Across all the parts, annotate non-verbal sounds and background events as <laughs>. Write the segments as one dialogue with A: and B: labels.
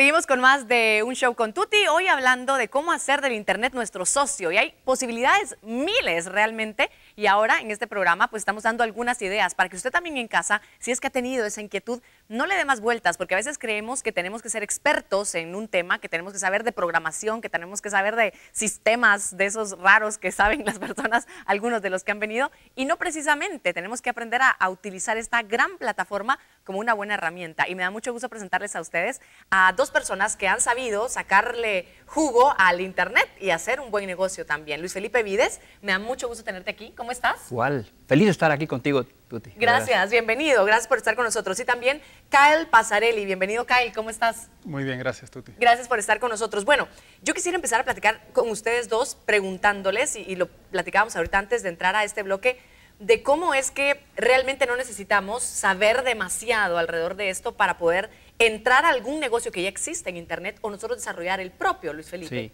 A: Seguimos con más de un show con Tuti, hoy hablando de cómo hacer del Internet nuestro socio. Y hay posibilidades miles realmente y ahora en este programa pues estamos dando algunas ideas para que usted también en casa, si es que ha tenido esa inquietud, no le dé más vueltas, porque a veces creemos que tenemos que ser expertos en un tema, que tenemos que saber de programación, que tenemos que saber de sistemas de esos raros que saben las personas, algunos de los que han venido, y no precisamente, tenemos que aprender a, a utilizar esta gran plataforma como una buena herramienta. Y me da mucho gusto presentarles a ustedes a dos personas que han sabido sacarle jugo al Internet y hacer un buen negocio también. Luis Felipe Vides, me da mucho gusto tenerte aquí. ¿Cómo estás?
B: Igual. Feliz de estar aquí contigo, Tuti. Gracias,
A: bienvenido. Gracias por estar con nosotros. Y también Kyle Pasarelli. Bienvenido, Kyle. ¿Cómo estás?
B: Muy bien, gracias, Tuti.
A: Gracias por estar con nosotros. Bueno, yo quisiera empezar a platicar con ustedes dos, preguntándoles, y lo platicábamos ahorita antes de entrar a este bloque, de cómo es que realmente no necesitamos saber demasiado alrededor de esto para poder entrar a algún negocio que ya existe en Internet o nosotros desarrollar el propio, Luis Felipe?
B: Sí.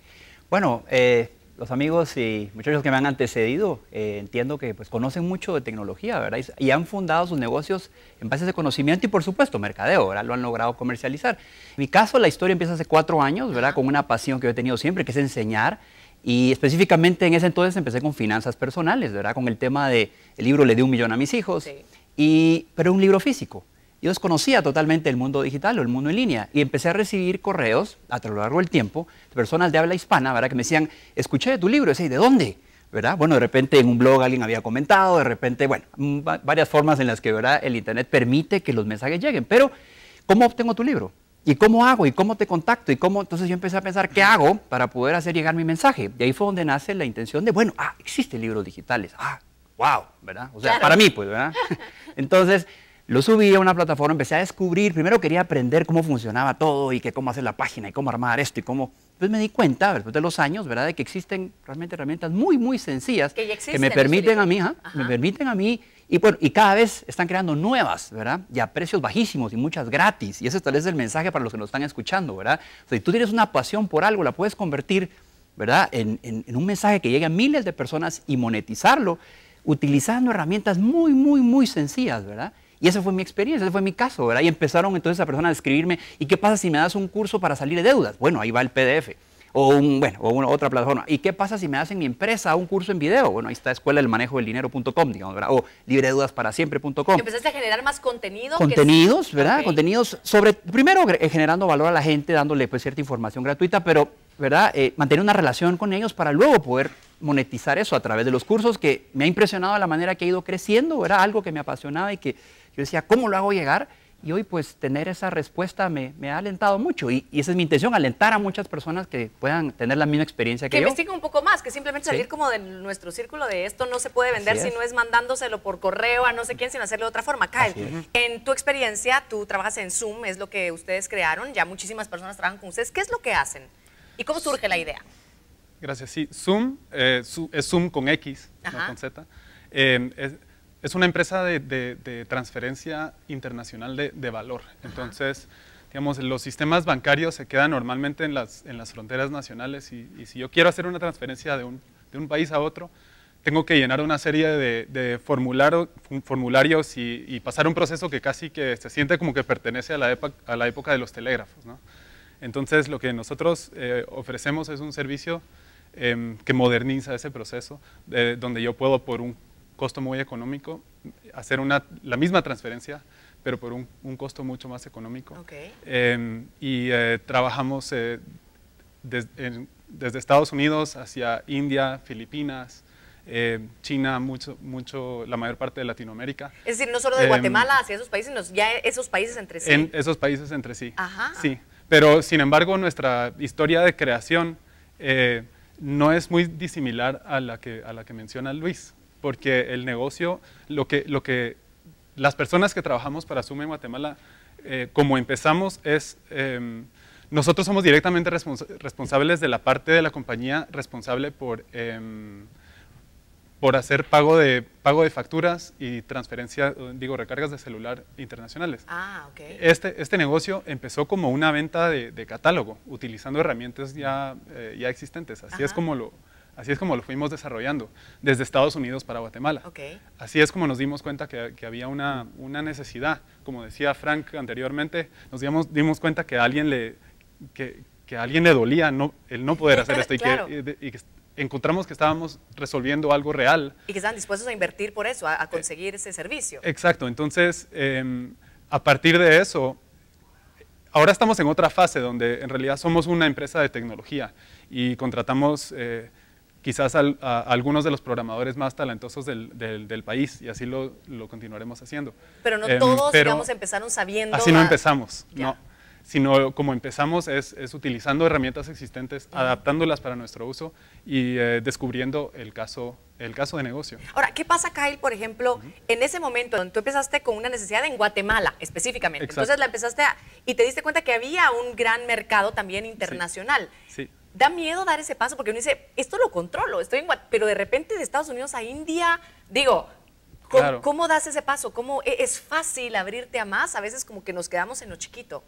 B: Bueno, eh, los amigos y muchachos que me han antecedido, eh, entiendo que pues, conocen mucho de tecnología, ¿verdad? Y, han fundado sus negocios en bases de conocimiento y, por supuesto, mercadeo, ¿verdad? Lo han logrado comercializar. En mi caso, la historia empieza hace cuatro años, ¿verdad? Con una pasión que yo he tenido siempre, que es enseñar. Y específicamente en ese entonces empecé con finanzas personales, ¿verdad? Con el tema de, el libro le di un millón a mis hijos, y, pero un libro físico yo desconocía totalmente el mundo digital o el mundo en línea y empecé a recibir correos a lo largo del tiempo de personas de habla hispana, ¿verdad? Que me decían, escuché de tu libro, ese, ¿de dónde? ¿verdad? Bueno, de repente en un blog alguien había comentado, de repente, bueno, mm, varias formas en las que ¿verdad? el Internet permite que los mensajes lleguen, pero ¿cómo obtengo tu libro? ¿Y cómo hago? ¿Y cómo te contacto? ¿Y cómo? Entonces yo empecé a pensar, ¿qué hago para poder hacer llegar mi mensaje? Y ahí fue donde nace la intención de, bueno, ah, existen libros digitales, ah, wow, ¿verdad? O sea, para mí, pues, ¿verdad? <laughs> Entonces, lo subí a una plataforma, empecé a descubrir, primero quería aprender cómo funcionaba todo y que cómo hacer la página y cómo armar esto y cómo... Entonces pues me di cuenta, después de los años, ¿verdad?, de que existen realmente herramientas muy, muy sencillas que, me permiten a mí, me permiten a mí, y, y cada vez están creando nuevas, ¿verdad?, y a precios bajísimos y muchas gratis. Y ese tal vez es el mensaje para los que nos están escuchando, ¿verdad? O sea, si tú tienes una pasión por algo, la puedes convertir, ¿verdad?, en, en, en un mensaje que llegue a miles de personas y monetizarlo utilizando herramientas muy, muy, muy sencillas, ¿verdad? Y esa fue mi experiencia, ese fue mi caso, ¿verdad? Y empezaron entonces a personas a escribirme, ¿y qué pasa si me das un curso para salir de deudas? Bueno, ahí va el PDF. O, un, bueno, o una, otra plataforma. ¿Y qué pasa si me das en mi empresa un curso en video? Bueno, ahí está escuela del manejo del dinero.com, digamos, ¿verdad? O Y Empezaste
A: a generar más contenido. Contenidos, ¿verdad?
B: Contenidos sobre, primero eh, generando valor a la gente, dándole pues cierta información gratuita, pero, ¿verdad? Eh, mantener una relación con ellos para luego poder monetizar eso a través de los cursos que me ha impresionado la manera que ha ido creciendo, ¿verdad? Algo que me apasionaba y que yo decía, ¿cómo lo hago llegar? Y hoy pues tener esa respuesta me, ha alentado mucho y, esa es mi intención, alentar a muchas personas que puedan tener la misma experiencia que, yo. Que investiguen
A: un poco más, que simplemente salir como de nuestro círculo de esto no se puede vender si no es mandándoselo por correo a no sé quién sin hacerlo de otra forma. Kyle, en tu experiencia, tú trabajas en Zoom, es lo que ustedes crearon, ya muchísimas personas trabajan con ustedes. ¿Qué es lo que hacen y cómo surge la idea?
C: Gracias, sí. Zoom, eh, es Zoom con X, no con Z. Eh, es una empresa de, transferencia internacional de, valor. Entonces, digamos, los sistemas bancarios se quedan normalmente en las, fronteras nacionales y, si yo quiero hacer una transferencia de un, país a otro, tengo que llenar una serie de, formularios y, pasar un proceso que casi que se siente como que pertenece a la, época de los telégrafos. Entonces, lo que nosotros eh, ofrecemos es un servicio em, que moderniza ese proceso, eh, donde yo puedo por un costo muy económico, hacer una, la misma transferencia, pero por un, costo mucho más económico. Em, y eh, trabajamos eh, desde Estados Unidos hacia India, Filipinas, em, China, mucho, mucho, la mayor parte de Latinoamérica. Es decir, no solo de em, Guatemala
A: hacia esos países, sino ya esos países entre sí. En
C: esos países entre sí. Sí. Pero, sin embargo, nuestra historia de creación eh, no es muy disimilar a la que, a la que menciona Luis porque el negocio, lo que, lo que las personas que trabajamos para Sume en Guatemala, eh, como empezamos, es em, nosotros somos directamente responsables de la parte de la compañía responsable por, em, por hacer pago de, pago de facturas y transferencia, digo, recargas de celular internacionales. Ah, ok. Este, este negocio empezó como una venta de, catálogo, utilizando herramientas ya, eh, ya existentes. Así es como lo, Así es como lo fuimos desarrollando desde Estados Unidos para Guatemala. Así es como nos dimos cuenta que, había una, una, necesidad. Como decía Frank anteriormente, nos dimos, dimos cuenta que a alguien le, que, que alguien le dolía no, el no poder hacer esto <laughs> y, que, encontramos que estábamos resolviendo algo real.
A: Y que estaban dispuestos a invertir por eso, a, conseguir ese servicio.
C: Exacto, entonces em, a partir de eso, ahora estamos en otra fase donde en realidad somos una empresa de tecnología y contratamos eh, quizás a, algunos de los programadores más talentosos del, país y así lo, continuaremos haciendo. Pero no em, todos, digamos,
A: empezaron sabiendo. Así no
C: empezamos, no. Sino como empezamos es, utilizando herramientas existentes, adaptándolas para nuestro uso y eh, descubriendo el caso el caso de negocio.
A: Ahora, ¿qué pasa, Kyle, por ejemplo, en ese momento donde tú empezaste con una necesidad en Guatemala específicamente? Entonces la empezaste a, y te diste cuenta que había un gran mercado también internacional. Sí. sí da miedo dar ese paso porque uno dice, esto lo controlo, estoy en pero de repente de Estados Unidos a India, digo, ¿cómo, das ese paso? ¿Cómo e-, es fácil abrirte a más? A veces como que nos quedamos en lo chiquito.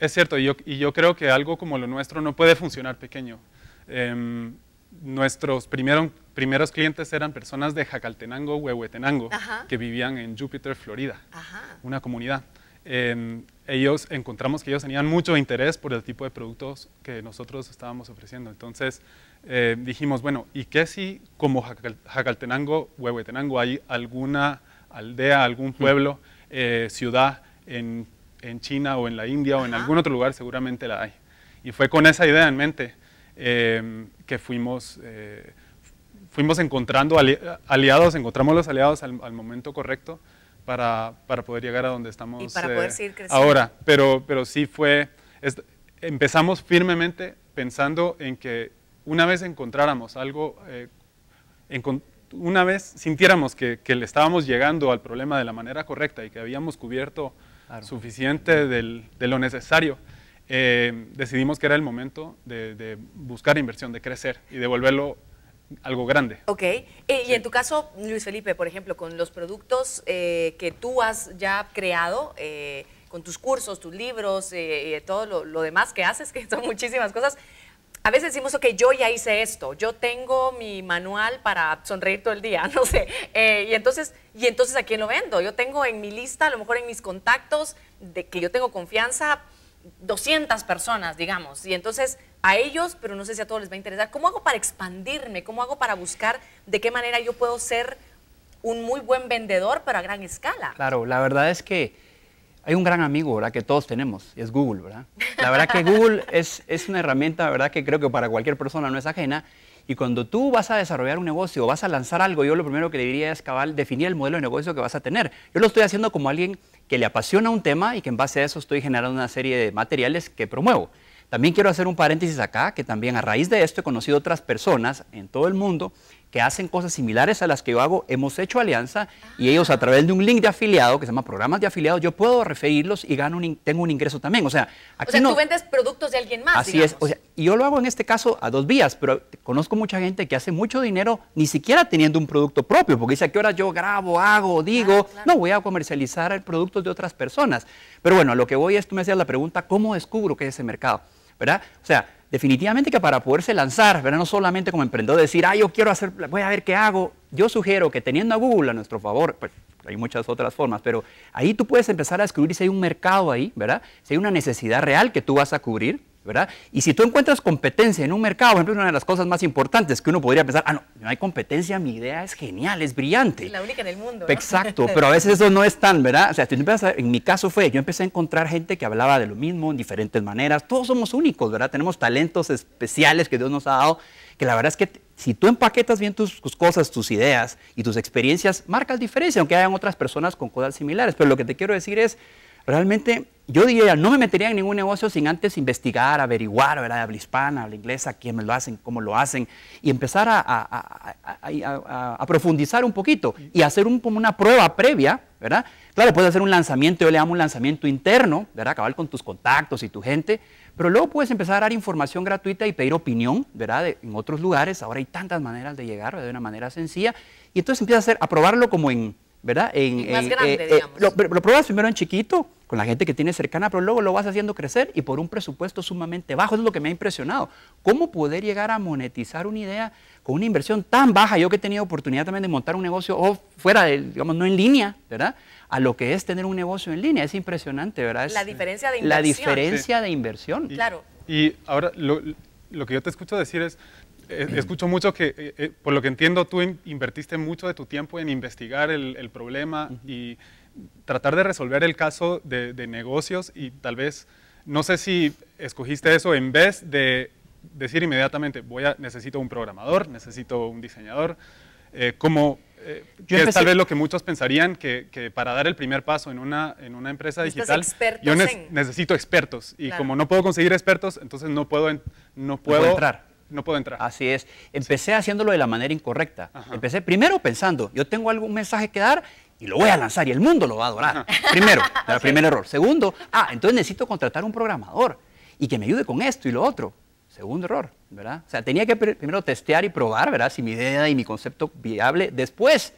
C: Es cierto, y yo, y yo creo que algo como lo nuestro no puede funcionar pequeño. Em, nuestros primeros clientes eran personas de Jacaltenango, Huehuetenango, que vivían en Júpiter, Florida, una comunidad ellos encontramos que ellos tenían mucho interés por el tipo de productos que nosotros estábamos ofreciendo. Entonces eh, dijimos, bueno, ¿y qué si como Jacaltenango, Huehuetenango, hay alguna aldea, algún pueblo, eh, ciudad en, China o en la India o en algún otro lugar? Seguramente la hay. Y fue con esa idea en mente eh, que fuimos fuimos encontrando aliados, encontramos los aliados al momento correcto para, poder llegar a donde estamos eh, ahora. Pero, pero sí fue, empezamos firmemente pensando en que una vez encontráramos algo, eh, una vez sintiéramos que, le estábamos llegando al problema de la manera correcta y que habíamos cubierto suficiente de lo necesario, eh, decidimos que era el momento de, de buscar inversión, de crecer y de volverlo algo grande.
A: Ok. Eh, y en tu caso, Luis Felipe, por ejemplo, con los productos eh, que tú has ya creado, eh, con tus cursos, tus libros, y todo lo, demás que haces, <laughs> que son muchísimas cosas, a veces decimos, ok, yo ya hice esto, yo tengo mi manual para sonreír todo el día, <laughs> no sé. y, entonces, y entonces, ¿a quién lo vendo? Yo tengo en mi lista, a lo mejor en mis contactos, de que yo tengo confianza, 200 personas, digamos, y entonces a ellos, pero no sé si a todos les va a interesar, ¿cómo hago para expandirme? ¿Cómo hago para buscar de qué manera yo puedo ser un muy buen vendedor, pero a gran escala?
B: Claro, la verdad es que hay un gran amigo, ¿verdad? Que todos tenemos, y es Google, ¿verdad? La verdad que Google <laughs> es, una herramienta, ¿verdad? Que creo que para cualquier persona no es ajena. Y cuando tú vas a desarrollar un negocio o vas a lanzar algo, yo lo primero que le diría es, cabal, definir el modelo de negocio que vas a tener. Yo lo estoy haciendo como alguien que le apasiona un tema y que en base a eso estoy generando una serie de materiales que promuevo. También quiero hacer un paréntesis acá, que también a raíz de esto he conocido otras personas en todo el mundo que hacen cosas similares a las que yo hago, hemos hecho alianza y ellos a través de un link de afiliado que se llama programas de afiliados, yo puedo referirlos y gano tengo un ingreso también. O sea, no, tú vendes
A: productos de alguien más. Así es.
B: y yo lo hago en este caso a dos vías, pero conozco mucha gente que hace mucho dinero ni siquiera teniendo un producto propio, porque dice a qué hora yo grabo, hago, digo, no voy a comercializar el producto de otras personas. Pero bueno, lo que voy es, tú me hacías la pregunta, ¿cómo descubro qué es ese mercado? ¿Verdad? O sea, definitivamente que para poderse lanzar, ¿verdad? no solamente como emprendedor decir, ah, yo quiero hacer, voy a ver qué hago, yo sugiero que teniendo a Google a nuestro favor, pues, hay muchas otras formas, pero ahí tú puedes empezar a descubrir si hay un mercado ahí, ¿verdad? Si hay una necesidad real que tú vas a cubrir, y si tú encuentras competencia en un mercado, por ejemplo, una de las cosas más importantes que uno podría pensar, ah, no, no hay competencia, mi idea es genial, es brillante. La única en el mundo. Exacto, <laughs> pero a veces eso no es tan, ¿verdad? O sea, en mi caso fue, yo empecé a encontrar gente que hablaba de lo mismo en diferentes maneras, todos somos únicos, ¿verdad? Tenemos talentos especiales que Dios nos ha dado, que la verdad es que si tú empaquetas bien tus, tus, cosas, tus ideas y tus experiencias, marcas diferencia, aunque hayan otras personas con cosas similares. Pero lo que te quiero decir es, realmente yo diría, no me metería en ningún negocio sin antes investigar, averiguar, ¿verdad? Habla hispana, habla inglesa, quién me lo hacen, cómo lo hacen, y empezar a, profundizar un poquito y hacer un, una prueba previa, ¿verdad? Claro, puedes hacer un lanzamiento, yo le llamo un lanzamiento interno, ¿verdad? Acabar con tus contactos y tu gente, pero luego puedes empezar a dar información gratuita y pedir opinión, ¿verdad? en otros lugares, ahora hay tantas maneras de llegar ¿verdad? de una manera sencilla, y entonces empiezas a, hacer, a probarlo como en, ¿verdad? más grande, eh, eh, digamos. lo, lo, pruebas primero en chiquito, con la gente que tienes cercana, pero luego lo vas haciendo crecer y por un presupuesto sumamente bajo. Eso es lo que me ha impresionado. ¿Cómo poder llegar a monetizar una idea con una inversión tan baja? Yo que he tenido oportunidad también de montar un negocio o fuera, de, digamos, no en línea, ¿verdad? A lo que es tener un negocio en línea. Es impresionante, ¿verdad? la diferencia de inversión. La diferencia de inversión. claro. Y ahora lo, que yo te escucho decir es, eh, <clears throat> escucho
C: mucho que, eh, eh, por lo que entiendo, tú invertiste mucho de tu tiempo en investigar el, problema y tratar de resolver el caso de, negocios y tal vez, no sé si escogiste eso en vez de decir inmediatamente, voy a, necesito un programador, necesito un diseñador, eh, como eh, es tal vez lo que muchos pensarían que, que, para dar el primer paso en una, en una empresa digital, yo necesito expertos y como
B: no puedo conseguir expertos, entonces no puedo, no puedo, entrar. No puedo entrar. Así es. Empecé haciéndolo de la manera incorrecta. Empecé primero pensando, yo tengo algún mensaje que dar y lo voy a lanzar y el mundo lo va a adorar. Primero, <laughs> el primer error. Segundo, ah, entonces necesito contratar un programador y que me ayude con esto y lo otro. Segundo error, ¿verdad? O sea, tenía que primero testear y probar, ¿verdad? Si mi idea y mi concepto viable. Después,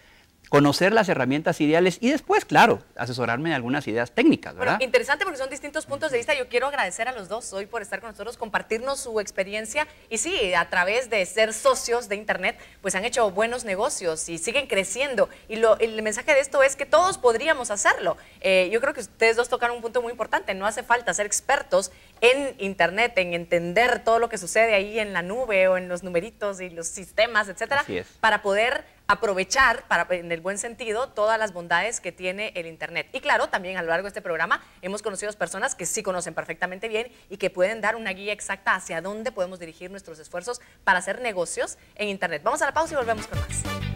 B: conocer las herramientas ideales y después, claro, asesorarme de algunas ideas técnicas, Bueno,
A: interesante porque son distintos puntos de vista. Yo quiero agradecer a los dos hoy por estar con nosotros, compartirnos su experiencia y sí, a través de ser socios de Internet, pues han hecho buenos negocios y siguen creciendo. Y lo, el mensaje de esto es que todos podríamos hacerlo. Eh, yo creo que ustedes dos tocaron un punto muy importante. No hace falta ser expertos en Internet, en entender todo lo que sucede ahí en la nube o en los numeritos y los sistemas, etcétera, para poder aprovechar, en el buen sentido, todas las bondades que tiene el Internet. Y claro, también a lo largo de este programa hemos conocido personas que sí conocen perfectamente bien y que pueden dar una guía exacta hacia dónde podemos dirigir nuestros esfuerzos para hacer negocios en Internet. Vamos a la pausa y volvemos con más.